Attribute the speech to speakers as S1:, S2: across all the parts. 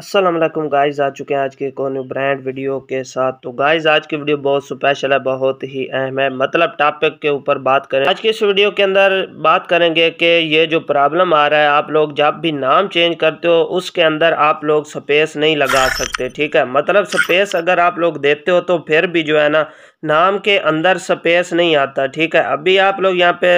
S1: Aslam guys आ चुके हैं आज के एक और ब्रांड वीडियो के साथ तो गाइस आज की वीडियो बहुत स्पेशल है बहुत ही अहम है मतलब टॉपिक के ऊपर बात करें आज के इस वीडियो के अंदर बात करेंगे कि ये जो प्रॉब्लम आ रहा है आप लोग जब भी नाम चेंज करते हो उसके अंदर आप लोग स्पेस नहीं लगा सकते ठीक है मतलब स्पेस अगर आप लोग देते हो तो फिर भी जो है ना नाम के अंदर स्पेस नहीं आता ठीक है अभी आप लोग यहाँ पे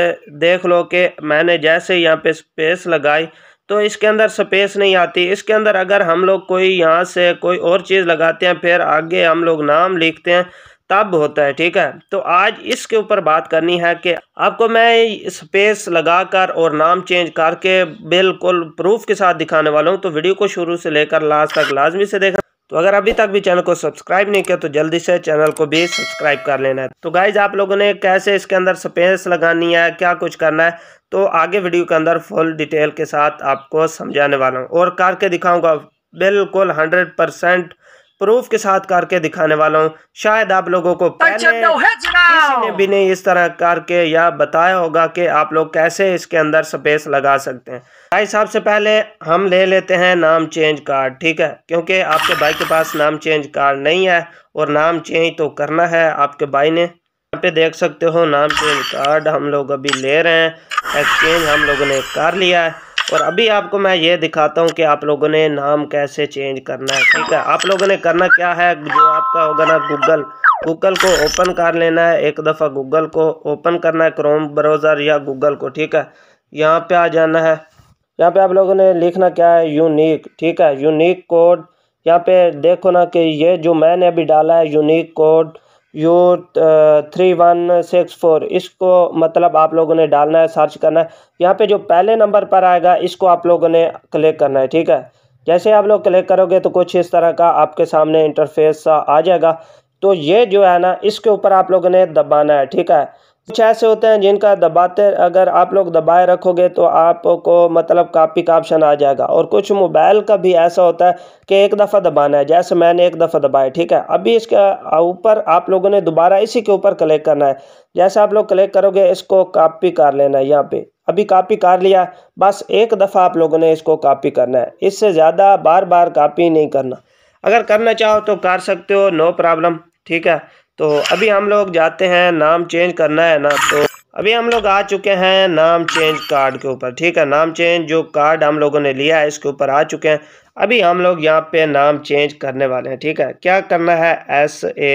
S1: देख लो कि मैंने जैसे यहाँ पे स्पेस लगाई तो इसके अंदर स्पेस नहीं आती इसके अंदर अगर हम लोग कोई यहाँ से कोई और चीज़ लगाते हैं फिर आगे हम लोग नाम लिखते हैं तब होता है ठीक है तो आज इसके ऊपर बात करनी है कि आपको मैं स्पेस लगाकर और नाम चेंज करके बिल्कुल प्रूफ के साथ दिखाने वाला हूँ तो वीडियो को शुरू से लेकर लास्ट तक लाजमी से देखना तो अगर अभी तक भी चैनल को सब्सक्राइब नहीं किया तो जल्दी से चैनल को भी सब्सक्राइब कर लेना है तो गाइज आप लोगों ने कैसे इसके अंदर स्पेस लगानी है क्या कुछ करना है तो आगे वीडियो के अंदर फुल डिटेल के साथ आपको समझाने वाला हूँ और करके दिखाऊंगा बिल्कुल हंड्रेड परसेंट प्रूफ के साथ करके दिखाने वाला हूँ शायद आप लोगों को पहले किसी ने भी नहीं इस तरह करके या बताया होगा कि आप लोग कैसे इसके अंदर स्पेस लगा सकते हैं भाई साहब से पहले हम ले लेते हैं नाम चेंज कार्ड ठीक है क्योंकि आपके भाई के पास नाम चेंज कार्ड नहीं है और नाम चेंज तो करना है आपके भाई ने यहाँ पे देख सकते हो नाम चेंज कार्ड हम लोग अभी ले रहे हैं एक्सचेंज हम लोगों ने कर लिया है और अभी आपको मैं ये दिखाता हूँ कि आप लोगों ने नाम कैसे चेंज करना है ठीक है आप लोगों ने करना क्या है जो आपका होगा ना गूगल गूगल को ओपन कर लेना है एक दफ़ा गूगल को ओपन करना है क्रोम ब्राउज़र या गूगल को ठीक है यहाँ पे आ जाना है यहाँ पे आप लोगों ने लिखना क्या है यूनिक ठीक है यूनिक कोड यहाँ पे देखो ना कि ये जो मैंने अभी डाला है unique code U three one six four इसको मतलब आप लोगों ने डालना है सर्च करना है यहाँ पे जो पहले नंबर पर आएगा इसको आप लोगों ने क्लिक करना है ठीक है जैसे आप लोग क्लिक करोगे तो कुछ इस तरह का आपके सामने इंटरफेस आ जाएगा तो ये जो है ना इसके ऊपर आप लोगों ने दबाना है ठीक है कुछ ऐसे होते हैं जिनका दबाते अगर आप लोग दबाए रखोगे तो आपको मतलब कापी का ऑप्शन आ जाएगा और कुछ मोबाइल का भी ऐसा होता है कि एक दफ़ा दबाना है जैसे मैंने एक दफ़ा दबाया ठीक है अभी इसके ऊपर आप लोगों ने दोबारा इसी के ऊपर क्लिक करना है जैसे आप लोग क्लिक करोगे इसको कापी कर लेना है यहाँ पे अभी कापी कर लिया बस एक दफ़ा आप लोगों ने इसको कापी करना है इससे ज़्यादा बार बार कापी नहीं करना अगर करना चाहो तो कर सकते हो नो प्रॉब्लम ठीक है तो अभी हम लोग जाते हैं नाम चेंज करना है ना तो अभी हम लोग आ चुके हैं नाम चेंज कार्ड के ऊपर ठीक है नाम चेंज जो कार्ड हम लोगों ने लिया है इसके ऊपर आ चुके हैं अभी हम लोग यहाँ पे नाम चेंज करने वाले हैं ठीक है क्या करना है एस ए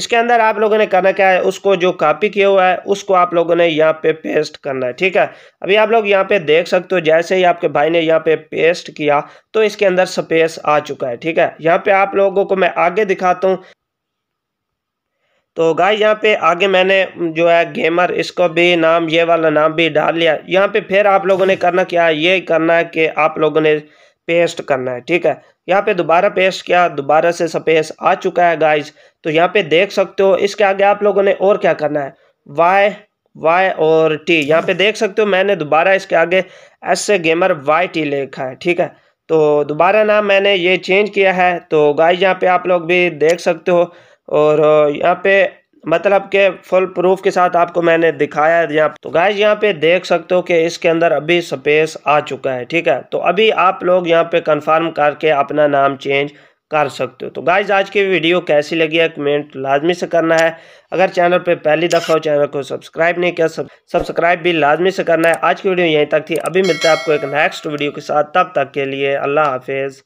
S1: इसके अंदर आप लोगों ने करना क्या है उसको जो कॉपी किया हुआ है उसको आप लोगों ने यहाँ पे पेस्ट करना है ठीक है अभी आप लोग यहाँ पे देख सकते हो जैसे ही आपके भाई ने यहाँ पे पेस्ट किया तो इसके अंदर स्पेस आ चुका है ठीक है यहाँ पे आप लोगों को मैं आगे दिखाता हूँ तो गाय यहाँ पे आगे मैंने जो है गेमर इसको भी नाम ये वाला नाम भी डाल लिया यहाँ पे फिर आप लोगों ने करना क्या है ये करना है कि आप लोगों ने पेस्ट करना है ठीक है यहाँ पे दोबारा पेस्ट किया दोबारा से स्पेस आ चुका है गाइज तो यहाँ पे देख सकते हो इसके आगे आप लोगों ने और क्या करना है वाई वाई और टी यहाँ पे देख सकते हो मैंने दोबारा इसके आगे एस से गेमर वाई टी लिखा है ठीक है तो दोबारा नाम मैंने ये चेंज किया है तो गाइज यहाँ पे आप लोग भी देख सकते हो और यहाँ पे मतलब के फुल प्रूफ के साथ आपको मैंने दिखाया है यहाँ तो गाइज यहाँ पे देख सकते हो कि इसके अंदर अभी स्पेस आ चुका है ठीक है तो अभी आप लोग यहाँ पे कंफर्म करके अपना नाम चेंज कर सकते हो तो गाइज आज की वीडियो कैसी लगी है कमेंट लाजमी से करना है अगर चैनल पे पहली दफ़ा हो चैनल को सब्सक्राइब नहीं किया सब, सब्सक्राइब भी लाजमी से करना है आज की वीडियो यहीं तक थी अभी मिलते है आपको एक नेक्स्ट वीडियो के साथ तब तक के लिए अल्लाह हाफिज़